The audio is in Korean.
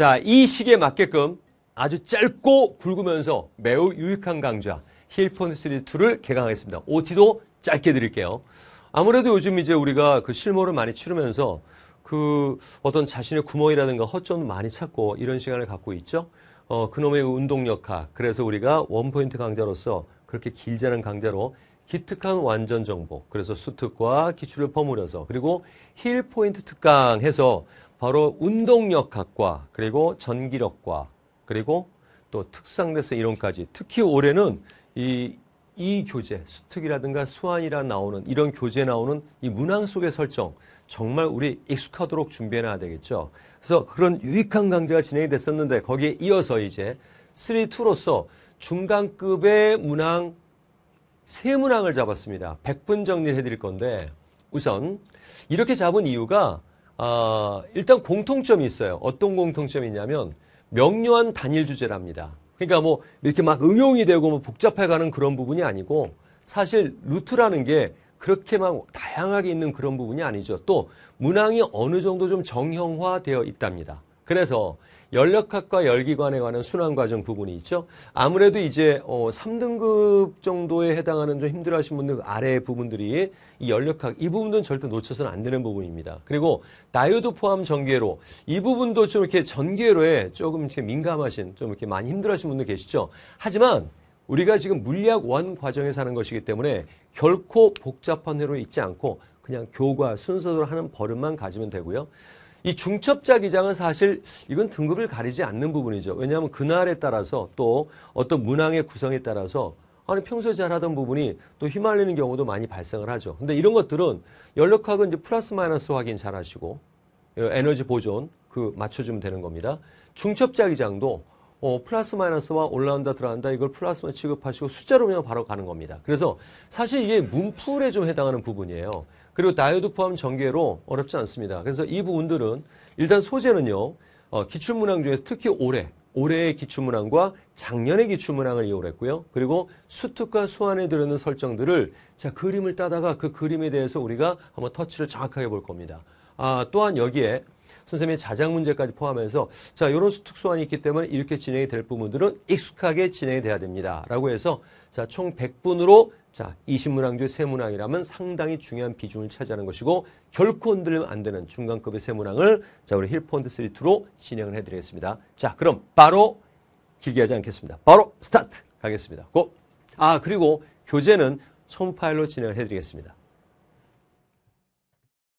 자, 이 시기에 맞게끔 아주 짧고 굵으면서 매우 유익한 강좌 힐폰 시리즈 2를 개강하겠습니다. OT도 짧게 드릴게요. 아무래도 요즘 이제 우리가 그실모를 많이 치르면서 그 어떤 자신의 구멍이라든가 허점 많이 찾고 이런 시간을 갖고 있죠. 어, 그놈의 운동 역학. 그래서 우리가 원포인트 강좌로서 그렇게 길자는 강좌로 기특한 완전 정보. 그래서 수특과 기출을 버무려서 그리고 힐 포인트 특강해서 바로 운동력학과 그리고 전기력과 그리고 또 특수상대성 이론까지 특히 올해는 이, 이 교재 수특이라든가 수환이라 나오는 이런 교재 나오는 이 문항 속의 설정 정말 우리 익숙하도록 준비해놔야 되겠죠. 그래서 그런 유익한 강좌가 진행이 됐었는데 거기에 이어서 이제 3-2로서 중간급의 문항 세 문항을 잡았습니다. 100분 정리를 해드릴 건데 우선 이렇게 잡은 이유가 어, 일단 공통점이 있어요. 어떤 공통점이 냐면 명료한 단일 주제랍니다. 그러니까 뭐 이렇게 막 응용이 되고 뭐 복잡해가는 그런 부분이 아니고 사실 루트라는 게 그렇게 막 다양하게 있는 그런 부분이 아니죠. 또 문항이 어느 정도 좀 정형화되어 있답니다. 그래서 열역학과 열기관에 관한 순환과정 부분이 있죠. 아무래도 이제 어 3등급 정도에 해당하는 좀 힘들어하신 분들 아래 부분들이 이 열역학 이 부분은 절대 놓쳐서는 안 되는 부분입니다. 그리고 다이오드 포함 전개로 이 부분도 좀 이렇게 전개로에 조금 이렇게 민감하신 좀 이렇게 많이 힘들어하신 분들 계시죠. 하지만 우리가 지금 물리학 원 과정에 사는 것이기 때문에 결코 복잡한 회로 있지 않고 그냥 교과 순서대로 하는 버릇만 가지면 되고요. 이 중첩자 기장은 사실 이건 등급을 가리지 않는 부분이죠. 왜냐하면 그날에 따라서 또 어떤 문항의 구성에 따라서 아니 평소에 잘하던 부분이 또 휘말리는 경우도 많이 발생을 하죠. 근데 이런 것들은 연력학은 이제 플러스 마이너스 확인 잘 하시고 예, 에너지 보존 그 맞춰주면 되는 겁니다. 중첩자 기장도 어, 플러스 마이너스와 올라온다 들어간다 이걸 플러스만 취급하시고 숫자로 그냥 바로 가는 겁니다. 그래서 사실 이게 문풀에 좀 해당하는 부분이에요. 그리고 다이오드 포함 전개로 어렵지 않습니다. 그래서 이 부분들은 일단 소재는요. 어, 기출문항 중에서 특히 올해 올해의 기출문항과 작년의 기출문항을 이용했고요. 그리고 수특과 수안에 들어있는 설정들을 자 그림을 따다가 그 그림에 대해서 우리가 한번 터치를 정확하게 볼 겁니다. 아, 또한 여기에 선생님의 자작 문제까지 포함해서 자 이런 특수안이 있기 때문에 이렇게 진행이 될 부분들은 익숙하게 진행이 돼야 됩니다. 라고 해서 자총 100분으로 자 20문항 중에3문항이라면 상당히 중요한 비중을 차지하는 것이고 결코 흔들리면 안 되는 중간급의 3문항을자 우리 힐포인트 3-2로 진행을 해드리겠습니다. 자 그럼 바로 길게 하지 않겠습니다. 바로 스타트 가겠습니다. 고! 아 그리고 교재는 첨 파일로 진행을 해드리겠습니다.